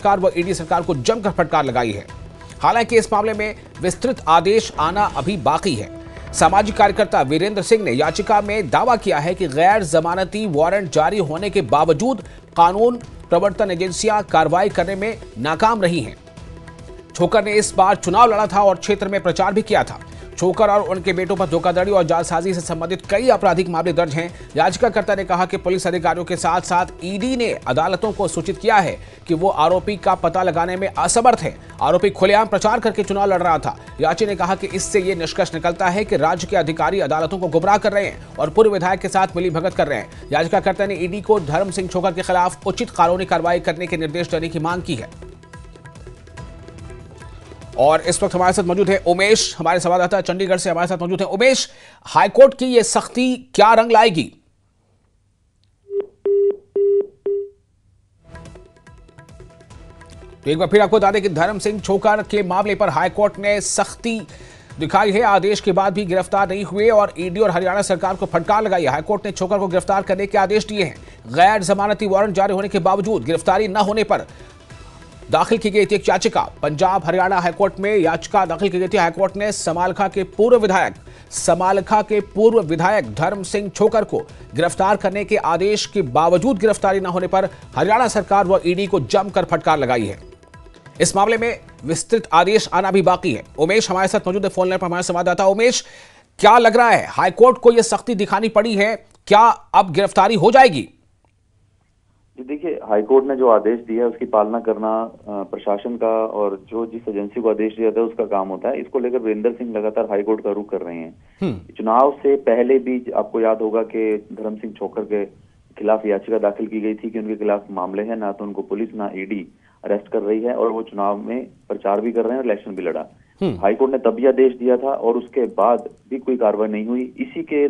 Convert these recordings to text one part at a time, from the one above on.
सरकार व ईडी सरकार को जमकर फटकार लगाई है हालांकि इस मामले में विस्तृत आदेश आना अभी बाकी है सामाजिक कार्यकर्ता वीरेंद्र सिंह ने याचिका में दावा किया है कि गैर जमानती वारंट जारी होने के बावजूद कानून प्रवर्तन एजेंसियां कार्रवाई करने में नाकाम रही हैं छोकर ने इस बार चुनाव लड़ा था और क्षेत्र में प्रचार भी किया था छोकर और उनके बेटों पर धोखाधड़ी और जालसाजी से संबंधित कई आपराधिक मामले दर्ज हैं याचिकाकर्ता ने कहा कि पुलिस अधिकारियों के साथ साथ ईडी ने अदालतों को सूचित किया है कि वो आरोपी का पता लगाने में असमर्थ है आरोपी खुलेआम प्रचार करके चुनाव लड़ रहा था याची ने कहा कि इससे ये निष्कर्ष निकलता है कि राज्य के अधिकारी अदालतों को गुमराह कर रहे हैं और पूर्व विधायक के साथ भगत कर रहे हैं याचिकाकर्ता ने ईडी को धर्म सिंह छोकर के खिलाफ उचित कानूनी कार्रवाई करने के निर्देश देने की मांग की है और इस वक्त हमारे साथ मौजूद है उमेश हमारे संवाददाता चंडीगढ़ से हमारे साथ मौजूद है उमेश हाईकोर्ट की यह सख्ती क्या रंग लाएगी तो एक बार फिर आपको बता दें कि धर्म सिंह छोकर के मामले पर हाईकोर्ट ने सख्ती दिखाई है आदेश के बाद भी गिरफ्तार नहीं हुए और ईडी और हरियाणा सरकार को फटकार लगाई है हाईकोर्ट ने छोकर को गिरफ्तार करने के आदेश दिए हैं गैर जमानती वारंट जारी होने के बावजूद गिरफ्तारी न होने पर दाखिल की गई थी एक याचिका पंजाब हरियाणा हाईकोर्ट में याचिका दाखिल की गई थी हाईकोर्ट ने समालखा के पूर्व विधायक समालखा के पूर्व विधायक धर्म सिंह छोकर को गिरफ्तार करने के आदेश के बावजूद गिरफ्तारी न होने पर हरियाणा सरकार व ईडी को जमकर फटकार लगाई है इस मामले में विस्तृत आदेश आना भी बाकी है उमेश हमारे साथ मौजूद है फोन लाइन पर हमारे संवाददाता उमेश क्या लग रहा है हाईकोर्ट को यह सख्ती दिखानी पड़ी है क्या अब गिरफ्तारी हो जाएगी जी देखिए हाईकोर्ट ने जो आदेश दिया है उसकी पालना करना प्रशासन का और जो जिस एजेंसी को आदेश दिया था उसका काम होता है इसको लेकर वीरेंद्र सिंह लगातार हाईकोर्ट का रुख कर रहे हैं हम्म। चुनाव से पहले भी आपको याद होगा कि धर्म सिंह छोकर के खिलाफ याचिका दाखिल की गई थी कि उनके खिलाफ मामले हैं ना तो उनको पुलिस ना ईडी e अरेस्ट कर रही है और वो चुनाव में प्रचार भी कर रहे हैं और इलेक्शन भी लड़ा हाईकोर्ट हम्म। ने तब भी आदेश दिया था और उसके बाद भी कोई कार्रवाई नहीं हुई इसी के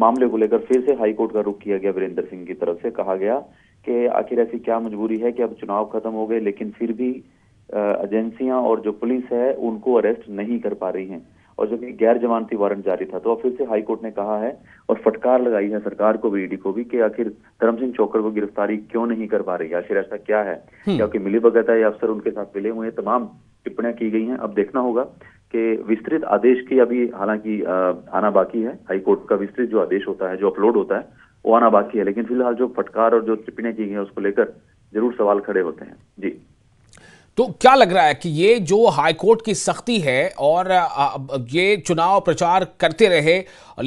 मामले को लेकर फिर से हाईकोर्ट का रुख किया गया वीरेंद्र सिंह की तरफ से कहा गया कि आखिर ऐसी क्या मजबूरी है कि अब चुनाव खत्म हो गए लेकिन फिर भी एजेंसियां और जो पुलिस है उनको अरेस्ट नहीं कर पा रही हैं और जो कि गैर जमानती वारंट जारी था तो फिर से हाईकोर्ट ने कहा है और फटकार लगाई है सरकार को भी ईडी को भी कि आखिर धर्म सिंह चौकर को गिरफ्तारी क्यों नहीं कर पा रही है आखिर ऐसा क्या है हम्म। क्योंकि मिली भगत है या अफसर उनके साथ मिले हुए तमाम टिप्पणियां की गई हैं अब देखना होगा कि विस्तृत आदेश की अभी हालांकि आना बाकी है हाईकोर्ट का विस्तृत जो आदेश होता है जो अपलोड होता है वो आना बाकी है लेकिन फिलहाल जो फटकार और जो टिप्पणियां की गई हैं उसको लेकर जरूर सवाल खड़े होते हैं जी तो क्या लग रहा है कि ये जो हाईकोर्ट की सख्ती है और ये चुनाव प्रचार करते रहे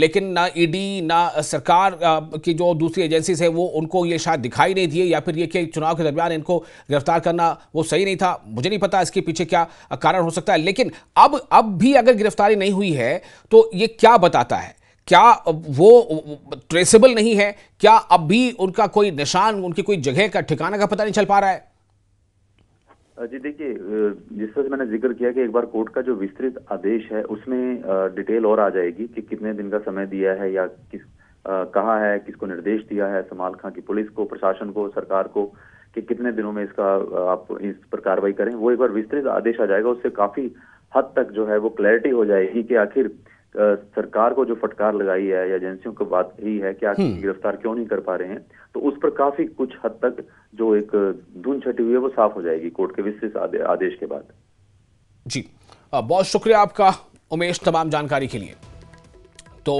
लेकिन ना ईडी ना सरकार की जो दूसरी एजेंसीज है वो उनको ये शायद दिखाई नहीं दिए या फिर ये कि चुनाव के दरमियान इनको गिरफ्तार करना वो सही नहीं था मुझे नहीं पता इसके पीछे क्या कारण हो सकता है लेकिन अब अब भी अगर गिरफ्तारी नहीं हुई है तो ये क्या बताता है क्या वो ट्रेसेबल नहीं है क्या अब भी उनका कोई निशान उनकी कोई जगह का ठिकाना का पता नहीं चल पा रहा है जी देखिए जिस तरह से मैंने जिक्र किया कि एक बार कोर्ट का जो विस्तृत आदेश है उसमें डिटेल और आ जाएगी कि कितने दिन का समय दिया है या किस कहा है किसको निर्देश दिया है समाल खां की पुलिस को प्रशासन को सरकार को कि कितने दिनों में इसका आप इस पर कार्रवाई करें वो एक बार विस्तृत आदेश आ जाएगा उससे काफी हद तक जो है वो क्लैरिटी हो जाएगी कि आखिर सरकार को जो फटकार लगाई है या एजेंसियों को बात यही है कि आखिर हम्म। गिरफ्तार क्यों नहीं कर पा रहे हैं तो उस पर काफी कुछ हद तक जो एक धुन छटी हुई है वो साफ हो जाएगी कोर्ट के विस्तृत आदेश के बाद जी बहुत शुक्रिया आपका उमेश तमाम जानकारी के लिए तो